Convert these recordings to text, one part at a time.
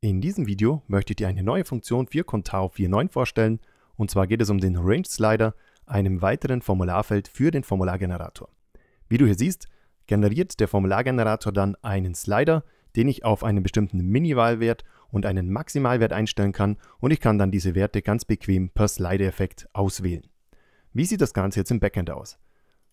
In diesem Video möchte ich dir eine neue Funktion für Contao 4.9 vorstellen und zwar geht es um den Range Slider, einem weiteren Formularfeld für den Formulargenerator. Wie du hier siehst, generiert der Formulargenerator dann einen Slider, den ich auf einen bestimmten Minimalwert und einen Maximalwert einstellen kann und ich kann dann diese Werte ganz bequem per Slider-Effekt auswählen. Wie sieht das Ganze jetzt im Backend aus?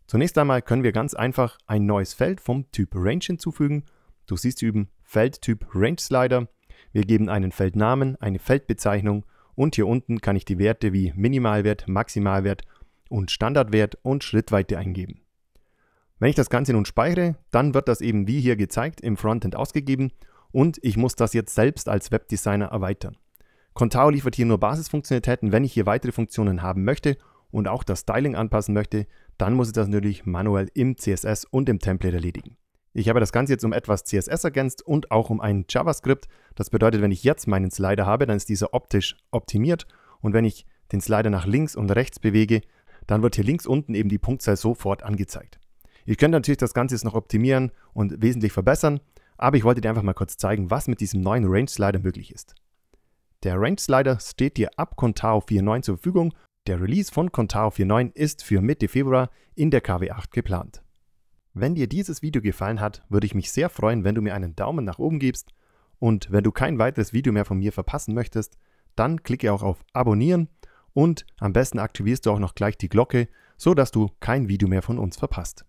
Zunächst einmal können wir ganz einfach ein neues Feld vom Typ Range hinzufügen. Du siehst hier üben Feldtyp Range Slider wir geben einen Feldnamen, eine Feldbezeichnung und hier unten kann ich die Werte wie Minimalwert, Maximalwert und Standardwert und Schrittweite eingeben. Wenn ich das Ganze nun speichere, dann wird das eben wie hier gezeigt im Frontend ausgegeben und ich muss das jetzt selbst als Webdesigner erweitern. Contao liefert hier nur Basisfunktionalitäten. Wenn ich hier weitere Funktionen haben möchte und auch das Styling anpassen möchte, dann muss ich das natürlich manuell im CSS und im Template erledigen. Ich habe das Ganze jetzt um etwas CSS ergänzt und auch um ein JavaScript. Das bedeutet, wenn ich jetzt meinen Slider habe, dann ist dieser optisch optimiert. Und wenn ich den Slider nach links und rechts bewege, dann wird hier links unten eben die Punktzahl sofort angezeigt. Ich könnte natürlich das Ganze jetzt noch optimieren und wesentlich verbessern, aber ich wollte dir einfach mal kurz zeigen, was mit diesem neuen Range Slider möglich ist. Der Range Slider steht dir ab Contao 4.9 zur Verfügung. Der Release von Contao 4.9 ist für Mitte Februar in der KW8 geplant. Wenn dir dieses Video gefallen hat, würde ich mich sehr freuen, wenn du mir einen Daumen nach oben gibst und wenn du kein weiteres Video mehr von mir verpassen möchtest, dann klicke auch auf Abonnieren und am besten aktivierst du auch noch gleich die Glocke, sodass du kein Video mehr von uns verpasst.